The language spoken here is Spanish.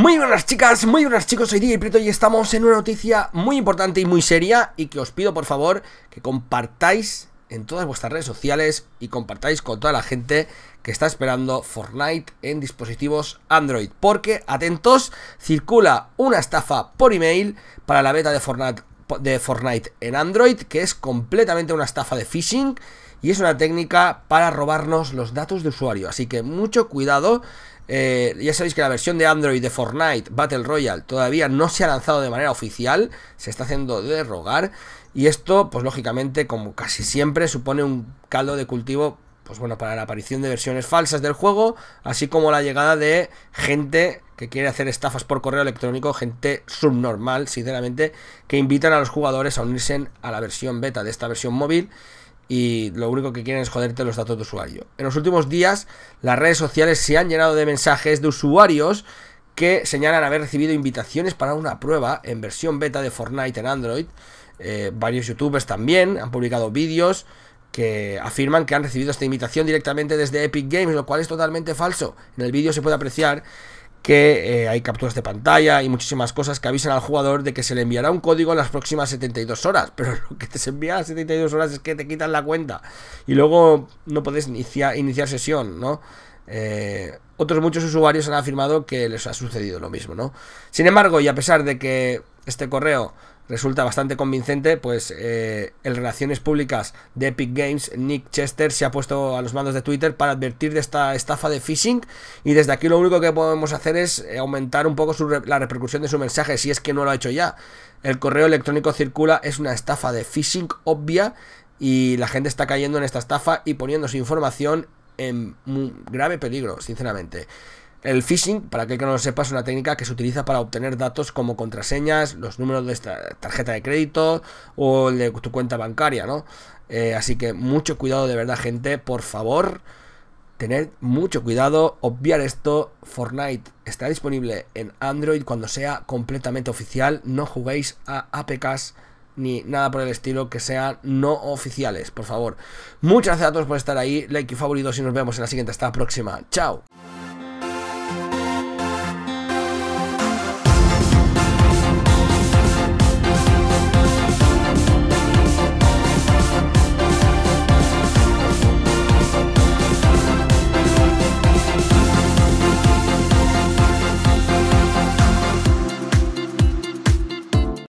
Muy buenas chicas, muy buenas chicos, soy DJ Prieto y estamos en una noticia muy importante y muy seria y que os pido por favor que compartáis en todas vuestras redes sociales y compartáis con toda la gente que está esperando Fortnite en dispositivos Android. Porque, atentos, circula una estafa por email para la beta de Fortnite, de Fortnite en Android que es completamente una estafa de phishing y es una técnica para robarnos los datos de usuario. Así que mucho cuidado. Eh, ya sabéis que la versión de Android de Fortnite Battle Royale todavía no se ha lanzado de manera oficial, se está haciendo de rogar y esto, pues lógicamente, como casi siempre, supone un caldo de cultivo pues bueno, para la aparición de versiones falsas del juego, así como la llegada de gente que quiere hacer estafas por correo electrónico, gente subnormal, sinceramente, que invitan a los jugadores a unirse a la versión beta de esta versión móvil y lo único que quieren es joderte los datos de usuario. En los últimos días, las redes sociales se han llenado de mensajes de usuarios que señalan haber recibido invitaciones para una prueba en versión beta de Fortnite en Android. Eh, varios youtubers también han publicado vídeos que afirman que han recibido esta invitación directamente desde Epic Games, lo cual es totalmente falso. En el vídeo se puede apreciar que eh, hay capturas de pantalla y muchísimas cosas que avisan al jugador de que se le enviará un código en las próximas 72 horas, pero lo que te envía a las 72 horas es que te quitan la cuenta y luego no puedes iniciar sesión, ¿no? Eh, otros muchos usuarios han afirmado que les ha sucedido lo mismo, ¿no? Sin embargo, y a pesar de que este correo resulta bastante convincente, pues eh, en Relaciones Públicas de Epic Games, Nick Chester, se ha puesto a los mandos de Twitter para advertir de esta estafa de phishing y desde aquí lo único que podemos hacer es eh, aumentar un poco la repercusión de su mensaje, si es que no lo ha hecho ya. El correo electrónico circula, es una estafa de phishing obvia y la gente está cayendo en esta estafa y poniendo su información en grave peligro, sinceramente. El phishing, para aquel que no lo sepa, es una técnica que se utiliza para obtener datos como contraseñas, los números de tarjeta de crédito o de tu cuenta bancaria, ¿no? Eh, así que mucho cuidado de verdad, gente, por favor, tener mucho cuidado, obviar esto. Fortnite está disponible en Android cuando sea completamente oficial, no juguéis a APKs ni nada por el estilo que sean no oficiales, por favor. Muchas gracias a todos por estar ahí, like y favoritos y nos vemos en la siguiente, hasta la próxima. Chao.